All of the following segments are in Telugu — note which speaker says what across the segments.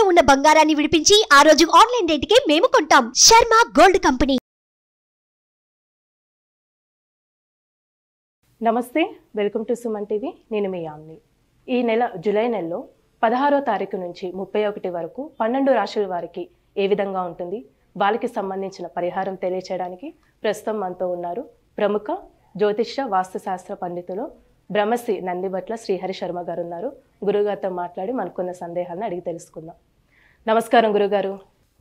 Speaker 1: తాకట్టులో ఉన్న బంగారాన్ని విడిపించి ఆ రోజు ఆన్లైన్ కి మేము కొంటాం శర్మ గోల్డ్ కంపెనీ నమస్తే వెల్కమ్ టు సుమన్ టీవీ నేను మీ యామ్ని ఈ నెల జూలై నెలలో పదహారో తారీఖు నుంచి ముప్పై ఒకటి వరకు పన్నెండు రాశుల వారికి ఏ విధంగా ఉంటుంది వాళ్ళకి సంబంధించిన పరిహారం తెలియచేయడానికి ప్రస్తుతం మనతో ఉన్నారు ప్రముఖ జ్యోతిష వాస్తుశాస్త్ర పండితులు బ్రహ్మశ్రీ నందిబట్ల శ్రీహరి శర్మ గారు ఉన్నారు గురుగారితో మాట్లాడి మనకున్న సందేహాలను అడిగి తెలుసుకుందాం నమస్కారం గురుగారు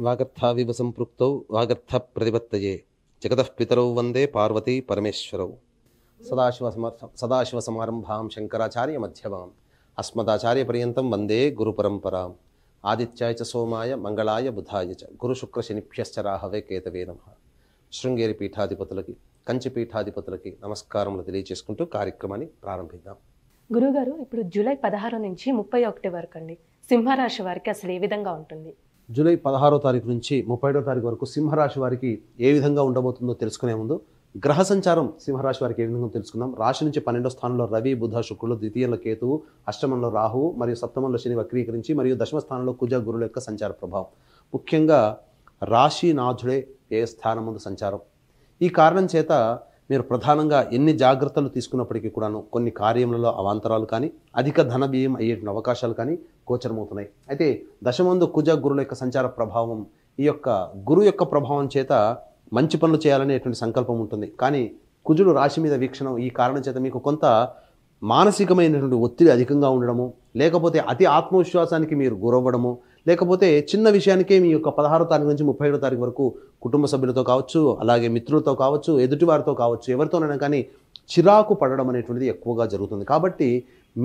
Speaker 1: వాగర్థావివ సంపృక్తౌ వాగర్థ ప్రతిపత్తయే జగతఃపితరౌ వందే పార్వతీ పరమేశ్వరౌ సదాశివ సదాశివ సమారంభాం శంకరాచార్య మధ్యమాం అస్మదాచార్య పర్యంతం వందే గురు పరంపరాం ఆదిత్యాయ చ సోమాయ మంగళాయ బుధాయ చ గురు శుక్ర శనిభ్యశ్చ రాహవే కేతవే నమ శృంగేరి పీఠాధిపతులకి కంచి పీఠాధిపతులకి నమస్కారములు తెలియజేసుకుంటూ కార్యక్రమాన్ని ప్రారంభిద్దాం గురుగారు ఇప్పుడు జూలై పదహారు నుంచి ముప్పై ఒకటి వరకు అండి సింహరాశి వారికి అసలు ఏ విధంగా ఉంటుంది జూలై పదహారో తారీఖు నుంచి ముప్పైడో తారీఖు వరకు సింహరాశి వారికి ఏ విధంగా ఉండబోతుందో తెలుసుకునే ముందు గ్రహ సంచారం సింహరాశి వారికి ఏ విధంగా తెలుసుకుందాం రాశి నుంచి పన్నెండో స్థానంలో రవి బుధ శుక్రుడు ద్వితీయంలో కేతువు అష్టమంలో రాహువు మరియు సప్తమంలో శని వక్రీకరించి మరియు దశమ స్థానంలో కుజ గురుల యొక్క సంచార ప్రభావం ముఖ్యంగా రాశి నాథుడే ఏ స్థానం ముందు సంచారం ఈ కారణం చేత మీరు ప్రధానంగా ఎన్ని జాగ్రత్తలు తీసుకున్నప్పటికీ కూడాను కొన్ని కార్యములలో అవాంతరాలు కానీ అధిక ధన వ్యయం అయ్యేటువంటి అవకాశాలు కానీ గోచరమవుతున్నాయి అయితే దశమందు కుజ గురుల యొక్క సంచార ప్రభావం ఈ యొక్క గురు యొక్క ప్రభావం చేత మంచి పనులు చేయాలనేటువంటి సంకల్పం ఉంటుంది కానీ కుజుడు రాశి మీద వీక్షణం ఈ కారణం చేత మీకు కొంత మానసికమైనటువంటి ఒత్తిడి అధికంగా ఉండడము లేకపోతే అతి ఆత్మవిశ్వాసానికి మీరు గురవ్వడము లేకపోతే చిన్న విషయానికే మీ యొక్క పదహారో తారీఖు నుంచి ముప్పై ఏడో తారీఖు వరకు కుటుంబ సభ్యులతో కావచ్చు అలాగే మిత్రులతో కావచ్చు ఎదుటివారితో కావచ్చు ఎవరితోనైనా కానీ చిరాకు పడడం అనేటువంటిది ఎక్కువగా జరుగుతుంది కాబట్టి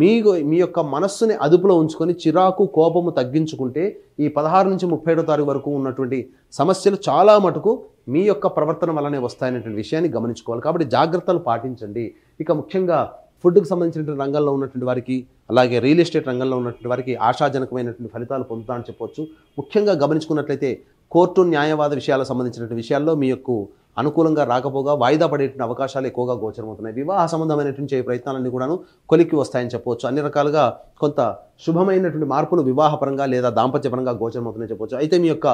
Speaker 1: మీ మీ యొక్క మనస్సుని అదుపులో ఉంచుకొని చిరాకు కోపము తగ్గించుకుంటే ఈ పదహారు నుంచి ముప్పై ఏడో తారీఖు వరకు ఉన్నటువంటి సమస్యలు చాలా మటుకు మీ యొక్క ప్రవర్తన వల్లనే వస్తాయనేటువంటి విషయాన్ని గమనించుకోవాలి కాబట్టి జాగ్రత్తలు పాటించండి ఇక ముఖ్యంగా ఫుడ్కు సంబంధించినటువంటి రంగంలో ఉన్నటువంటి వారికి అలాగే రియల్ ఎస్టేట్ రంగంలో ఉన్నటువంటి వారికి ఆశాజనకమైనటువంటి ఫలితాలు పొందుతా అని ముఖ్యంగా గమనించుకున్నట్లయితే కోర్టు న్యాయవాద విషయాలకు సంబంధించినటువంటి విషయాల్లో మీ యొక్క అనుకూలంగా రాకపోగా వాయిదా పడేటువంటి అవకాశాలు ఎక్కువగా గోచరమవుతున్నాయి వివాహ సంబంధమైనటువంటి ప్రయత్నాలన్నీ కూడాను కొలిక్కి వస్తాయని చెప్పవచ్చు అన్ని రకాలుగా కొంత శుభమైనటువంటి మార్పులు వివాహపరంగా లేదా దాంపత్యపరంగా గోచరమవుతున్నాయి చెప్పవచ్చు అయితే మీ యొక్క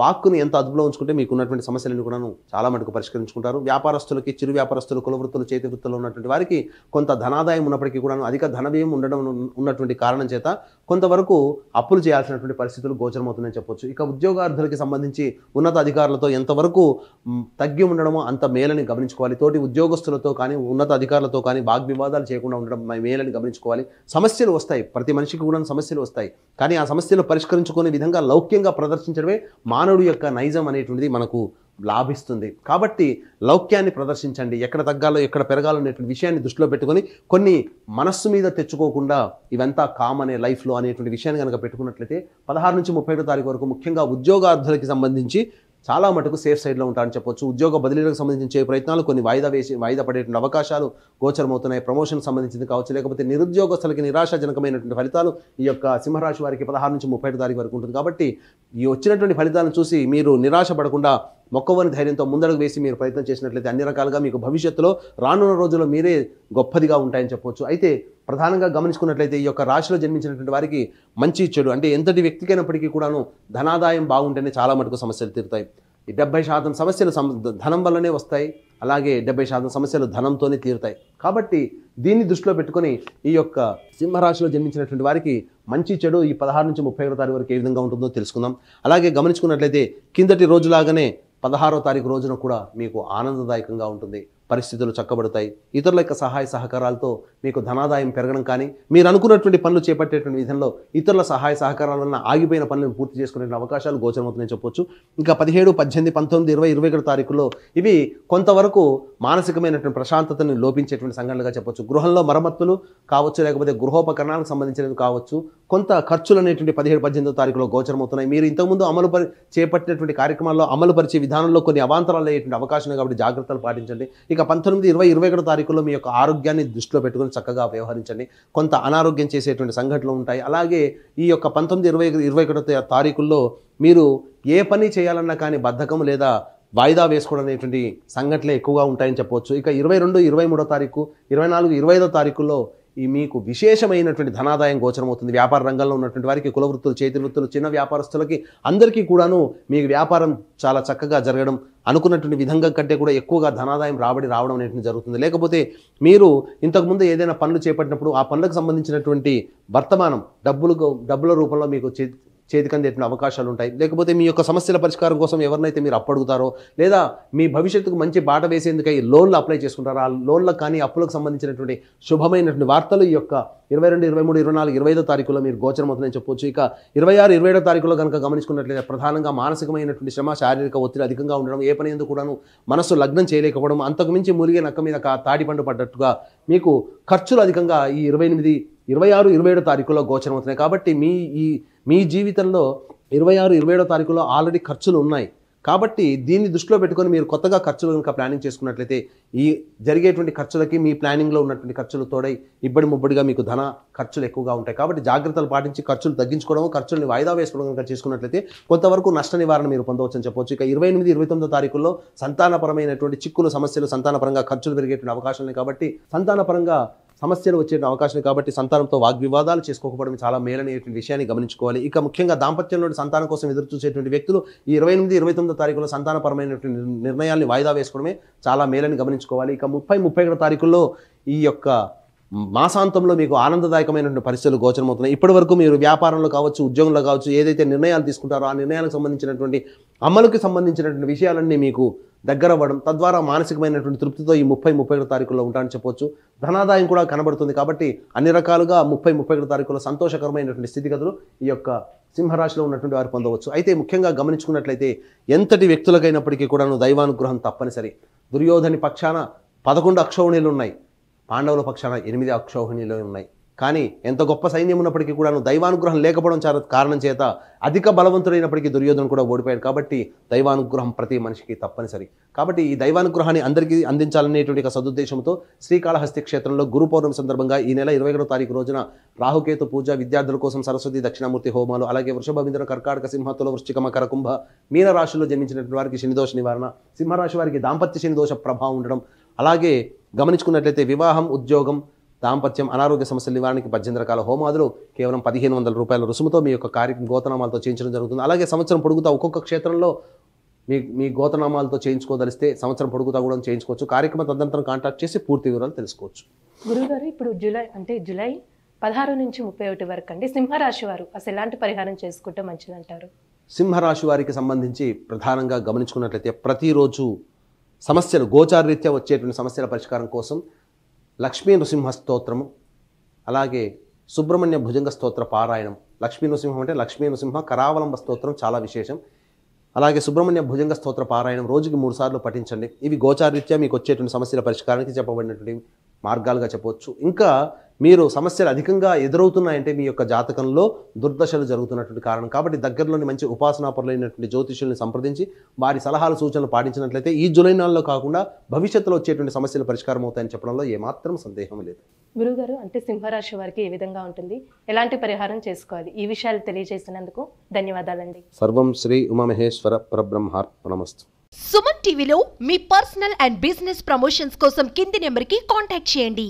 Speaker 1: వాక్కును ఎంత అదుపులో ఉంచుకుంటే మీకు ఉన్నటువంటి సమస్యలను కూడాను చాలా మటుకు పరిష్కరించుకుంటారు వ్యాపారస్తులకి చిరు వ్యాపారస్తులు కులవృత్తులు చేతి వృత్తులు ఉన్నటువంటి వారికి కొంత ధనాదాయం ఉన్నప్పటికీ కూడాను అధిక ధన వ్యయం ఉండడం ఉన్నటువంటి కారణం చేత కొంతవరకు అప్పులు చేయాల్సినటువంటి పరిస్థితులు గోచరమవుతుందని చెప్పొచ్చు ఇక ఉద్యోగార్థులకి సంబంధించి ఉన్నత అధికారులతో ఎంతవరకు తగ్గి ఉండడము అంత మేలని గమనించుకోవాలి తోటి ఉద్యోగస్తులతో కానీ ఉన్నత అధికారులతో కానీ వాగ్వివాదాలు చేయకుండా ఉండడం మేలని గమనించుకోవాలి సమస్యలు వస్తాయి ప్రతి మనిషికి కూడా సమస్యలు వస్తాయి కానీ ఆ సమస్యలు పరిష్కరించుకునే విధంగా లౌక్యంగా ప్రదర్శించడమే మానవుడి యొక్క నైజం అనేటువంటిది మనకు లాభిస్తుంది కాబట్టి లౌక్యాన్ని ప్రదర్శించండి ఎక్కడ తగ్గాలో ఎక్కడ పెరగాలో అనేటువంటి విషయాన్ని దృష్టిలో పెట్టుకొని కొన్ని మనస్సు మీద తెచ్చుకోకుండా ఇవంతా కామ్ అనే లైఫ్లో అనేటువంటి విషయాన్ని కనుక పెట్టుకున్నట్లయితే పదహారు నుంచి ముప్పై తారీఖు వరకు ముఖ్యంగా ఉద్యోగార్థులకి సంబంధించి చాలా మటుకు సేఫ్ సైడ్లో ఉంటారని చెప్పొచ్చు ఉద్యోగ బదిలీలకు సంబంధించిన చేయ ప్రయత్నాలు కొన్ని వాయిదా వేసి వాయిదా పడేటువంటి అవకాశాలు గోచరమవుతున్నాయి ప్రమోషన్ సంబంధించింది కావచ్చు లేకపోతే నిరుద్యోగస్తులకి నిరాశాజనకమైనటువంటి ఫలితాలు ఈ యొక్క సింహరాశి వారికి పదహారు నుంచి ముప్పై తారీఖు వరకు ఉంటుంది కాబట్టి ఈ వచ్చినటువంటి ఫలితాలను చూసి మీరు నిరాశ పడకుండా మొక్కవని ధైర్యంతో ముందడుగు వేసి మీరు ప్రయత్నం చేసినట్లయితే అన్ని రకాలుగా మీకు భవిష్యత్తులో రానున్న రోజుల్లో మీరే గొప్పదిగా ఉంటాయని చెప్పవచ్చు అయితే ప్రధానంగా గమనించుకున్నట్లయితే ఈ యొక్క రాశిలో జన్మించినటువంటి వారికి మంచి చెడు అంటే ఎంతటి వ్యక్తికైనప్పటికీ కూడాను ధనాదాయం బాగుంటేనే చాలా మటుకు సమస్యలు తీరుతాయి ఈ డెబ్బై శాతం సమస్యలు ధనం వల్లనే వస్తాయి అలాగే డెబ్బై శాతం సమస్యలు ధనంతోనే తీరుతాయి కాబట్టి దీన్ని దృష్టిలో పెట్టుకొని ఈ యొక్క సింహరాశిలో జన్మించినటువంటి వారికి మంచి చెడు ఈ పదహారు నుంచి ముప్పై ఒకటో తారీఖు వరకు ఏ విధంగా ఉంటుందో తెలుసుకుందాం అలాగే గమనించుకున్నట్లయితే కిందటి రోజులాగానే పదహారో తారీఖు రోజున కూడా మీకు ఆనందదాయకంగా ఉంటుంది పరిస్థితులు చక్కబడతాయి ఇతరుల యొక్క సహాయ సహకారాలతో మీకు ధనాదాయం పెరగడం కానీ మీరు అనుకున్నటువంటి పనులు చేపట్టేటువంటి విధంలో ఇతరుల సహాయ సహకారాల వలన ఆగిపోయిన పనులను పూర్తి చేసుకునే అవకాశాలు గోచరమవుతున్నాయని చెప్పొచ్చు ఇంకా పదిహేడు పద్దెనిమిది పంతొమ్మిది ఇరవై ఇరవై ఒకటి తారీఖులో ఇవి కొంతవరకు మానసికమైనటువంటి ప్రశాంతతను లోపించేటువంటి సంఘటనలుగా చెప్పొచ్చు గృహంలో మరమ్మతులు కావచ్చు లేకపోతే గృహోపకరణాలకు సంబంధించినవి కావచ్చు కొంత ఖర్చులు అనేటువంటి పదిహేడు పద్దెనిమిదో తారీఖులో గోచరమవుతున్నాయి మీరు ఇంతకుముందు అమలు పరి చేపట్టినటువంటి కార్యక్రమాల్లో అమలుపరిచే విధానంలో కొన్ని అవాంతరాలు అయ్యేటువంటి అవకాశం కాబట్టి జాగ్రత్తలు పాటించండి ఇక ఇక పంతొమ్మిది ఇరవై ఇరవై ఒకటో తారీఖులో మీ యొక్క ఆరోగ్యాన్ని దృష్టిలో పెట్టుకుని చక్కగా వ్యవహరించండి కొంత అనారోగ్యం చేసేటువంటి సంఘటనలు ఉంటాయి అలాగే ఈ యొక్క పంతొమ్మిది ఇరవై ఇరవై ఒకటో తారీఖుల్లో మీరు ఏ పని చేయాలన్నా కానీ బద్ధకం లేదా వాయిదా వేసుకోవడం అనేటువంటి సంఘటనలు ఎక్కువగా ఉంటాయని చెప్పవచ్చు ఇక ఇరవై రెండు ఇరవై మూడో తారీఖు ఇరవై నాలుగు ఇరవై ఐదో తారీఖుల్లో ఈ మీకు విశేషమైనటువంటి ధనాదాయం గోచరమవుతుంది వ్యాపార రంగంలో ఉన్నటువంటి వారికి కులవృత్తులు చేతి వృత్తులు చిన్న వ్యాపారస్తులకి అందరికీ కూడాను మీకు వ్యాపారం చాలా చక్కగా జరగడం అనుకున్నటువంటి విధంగా కంటే కూడా ఎక్కువగా ధనాదాయం రాబడి రావడం అనేటువంటి జరుగుతుంది లేకపోతే మీరు ఇంతకుముందు ఏదైనా పనులు చేపట్టినప్పుడు ఆ పనులకు సంబంధించినటువంటి వర్తమానం డబ్బులు డబ్బుల రూపంలో మీకు చేతికందేటిన అవకాశాలు ఉంటాయి లేకపోతే మీ యొక్క సమస్యల పరిష్కారం కోసం ఎవరినైతే మీరు అప్పడుగుతారో లేదా మీ భవిష్యత్తుకు మంచి బాట వేసేందుకై లోన్లు అప్లై చేసుకుంటారో ఆ లోన్లకు కానీ అప్పులకు సంబంధించినటువంటి శుభమైనటువంటి వార్తలు ఈ యొక్క ఇరవై రెండు ఇరవై మూడు ఇరవై నాలుగు ఇరవై ఐదో తారీఖులో మీరు గోచరం అవుతుందని చెప్పొచ్చు ఇక ఇరవై ఆరు ఇరవై ఏడో తారీఖులో కనుక గమనించుకున్నట్లయితే ప్రధానంగా మానసికమైనటువంటి శ్రమ శారీరక ఒత్తిడి అధికంగా ఉండడం ఏ పని ఎందుకు కూడాను మనస్సు లగ్నం చేయలేకపోవడం అంతకుమించి మురిగే నక్క మీద పండు పడ్డట్టుగా మీకు ఖర్చులు అధికంగా ఈ ఇరవై ఎనిమిది ఇరవై ఆరు ఇరవై ఏడో తారీఖులో గోచరం అవుతున్నాయి కాబట్టి మీ ఈ మీ జీవితంలో ఇరవై ఆరు ఇరవై ఏడో తారీఖులో ఆల్రెడీ ఖర్చులు ఉన్నాయి కాబట్టి దీన్ని దృష్టిలో పెట్టుకొని మీరు కొత్తగా ఖర్చులు కనుక ప్లానింగ్ చేసుకున్నట్లయితే ఈ జరిగేటువంటి ఖర్చులకి మీ ప్లానింగ్లో ఉన్నటువంటి ఖర్చులు తోడై ఇబ్బడి ముబ్బడిగా మీకు ధన ఖర్చులు ఎక్కువగా ఉంటాయి కాబట్టి జాగ్రత్తలు పాటించి ఖర్చులు తగ్గించుకోవడం ఖర్చుల్ని వాయిదా వేసుకోవడం కనుక చేసుకున్నట్లయితే కొంతవరకు నష్ట నివారణ మీరు పొందవచ్చని చెప్పవచ్చు ఇక ఇరవై ఎనిమిది ఇరవై తొమ్మిదో తారీఖుల్లో సంతానపరమైనటువంటి చిక్కులు సమస్యలు సంతానపరంగా ఖర్చులు పెరిగేటువంటి అవకాశం ఉంది కాబట్టి సంతానపరంగా సమస్యలు వచ్చే అవకాశం కాబట్టి సంతానంతో వాగ్వివాదాలు చేసుకోకపోవడం చాలా మేలనేటువంటి విషయాన్ని గమనించుకోవాలి ఇక ముఖ్యంగా దాంపత్యంలో సంతానం కోసం ఎదురు చూసేటువంటి వ్యక్తులు ఈ ఇరవై ఎనిమిది ఇరవై తొమ్మిదో తారీఖులో సంతానపరమైనటువంటి నిర్ణయాల్ని వాయిదా వేసుకోవడమే చాలా మేలని గమనించుకోవాలి ఇక ముప్పై ముప్పై ఒకటో తారీఖుల్లో ఈ యొక్క మాసాంతంలో మీకు ఆనందదాయకమైనటువంటి పరిస్థితులు గోచరమవుతున్నాయి ఇప్పటివరకు మీరు వ్యాపారంలో కావచ్చు ఉద్యోగంలో కావచ్చు ఏదైతే నిర్ణయాలు తీసుకుంటారో ఆ నిర్ణయాలకు సంబంధించినటువంటి అమలుకి సంబంధించినటువంటి విషయాలన్నీ మీకు దగ్గర అవ్వడం తద్వారా మానసికమైనటువంటి తృప్తితో ఈ ముప్పై ముప్పై ఒకటి తారీఖుల్లో ఉంటానని చెప్పొచ్చు ధనాదాయం కూడా కనబడుతుంది కాబట్టి అన్ని రకాలుగా ముప్పై ముప్పై ఒకటి తారీఖులో సంతోషకరమైనటువంటి స్థితిగతులు ఈ యొక్క సింహరాశిలో ఉన్నటువంటి వారు పొందవచ్చు అయితే ముఖ్యంగా గమనించుకున్నట్లయితే ఎంతటి వ్యక్తులకైనప్పటికీ నువ్వు దైవానుగ్రహం తప్పనిసరి దుర్యోధని పక్షాన పదకొండు అక్షోహిణీలు ఉన్నాయి పాండవుల పక్షాన ఎనిమిది అక్షోహిణీలు ఉన్నాయి కానీ ఎంత గొప్ప సైన్యం ఉన్నప్పటికీ కూడాను దైవానుగ్రహం లేకపోవడం కారణం చేత అధిక బలవంతుడైనప్పటికీ దుర్యోధను కూడా ఓడిపోయాడు కాబట్టి దైవానుగ్రహం ప్రతి మనిషికి తప్పనిసరి కాబట్టి ఈ దైవానుగ్రహాన్ని అందరికీ అందించాలనేటువంటి ఒక సదుద్దేశంతో శ్రీకాళహస్తి క్షేత్రంలో గురు పౌర్ణమి సందర్భంగా ఈ నెల ఇరవై ఒకటో తారీఖు రోజున రాహుకేతు పూజ విద్యార్థుల కోసం సరస్వతి దక్షిణామూర్తి హోమాలు అలాగే వృషభమింద్ర కర్కాటక సింహతుల వృష్టికమ కరకుంభ కుంభ మీన రాశుల్లో జన్మించినటువంటి వారికి శనిదోష నివారణ సింహరాశి వారికి దాంపత్య శనిదోష ప్రభావం ఉండడం అలాగే గమనించుకున్నట్లయితే వివాహం ఉద్యోగం దాంపత్యం అనారోగ్య సమస్యల నివారణకి పద్దెనిమిది రకాల హోమాదులు కేవలం పదిహేను వందల రూపాయల రుసుముతో మీ యొక్క కార్య గోతనామాలతో చేయించడం జరుగుతుంది అలాగే సంవత్సరం పొడుగుతా ఒక్కొక్క క్షేత్రంలో మీ మీ గోతనామాలతో చేయించుకోదలిస్తే సంవత్సరం పొడుగుతా కూడా చేయించుకోవచ్చు కార్యక్రమ తదనంతరం కాంటాక్ట్ చేసి పూర్తి వివరాలు తెలుసుకోవచ్చు గురుగారు ఇప్పుడు జూలై అంటే జూలై పదహారు నుంచి ముప్పై ఒకటి వరకు అండి సింహరాశి వారు అసలు ఎలాంటి పరిహారం చేసుకుంటే మంచిదంటారు సింహరాశి వారికి సంబంధించి ప్రధానంగా గమనించుకున్నట్లయితే ప్రతిరోజు సమస్యలు గోచారరీత్యా వచ్చేటువంటి సమస్యల పరిష్కారం కోసం లక్ష్మీ నృసింహ స్తోత్రము అలాగే సుబ్రహ్మణ్య భుజంగ స్తోత్ర పారాయణం లక్ష్మీ నృసింహం అంటే లక్ష్మీ నృసింహ కరావలంబ స్తోత్రం చాలా విశేషం అలాగే సుబ్రహ్మణ్య భుజంగ స్తోత్ర పారాయణం రోజుకి మూడు సార్లు పఠించండి ఇవి గోచారీత్యా మీకు వచ్చేటువంటి సమస్యల పరిష్కారానికి చెప్పబడినటువంటి మార్గాలుగా చెప్పవచ్చు ఇంకా మీరు సమస్యలు అధికంగా ఎదురవుతున్నాయంటే మీ యొక్క జాతకంలో దుర్దశలు జరుగుతున్నటువంటి కారణం కాబట్టి దగ్గరలోని మంచి ఉపాసనాపరులైనటువంటి జ్యోతిషుల్ని సంప్రదించి వారి సలహాలు సూచనలు పాటించినట్లయితే ఈ జూలై నెలలో కాకుండా భవిష్యత్తులో వచ్చేటువంటి సమస్యలు పరిష్కారం అవుతాయని చెప్పడంలో ఏమాత్రం సందేహం లేదు గురుగారు అంటే సింహరాశి వారికి ఏ విధంగా ఉంటుంది ఎలాంటి పరిహారం చేసుకోవాలి ఈ విషయాలు తెలియజేసినందుకు ధన్యవాదాలండి సర్వం శ్రీ ఉమామహేశ్వర పరబ్రహ్మార్పణమస్తు సుమన్ టీవీలో మీ పర్సనల్ అండ్ బిజినెస్ ప్రమోషన్స్ కోసం కింది నెంబర్కి కాంటాక్ట్ చేయండి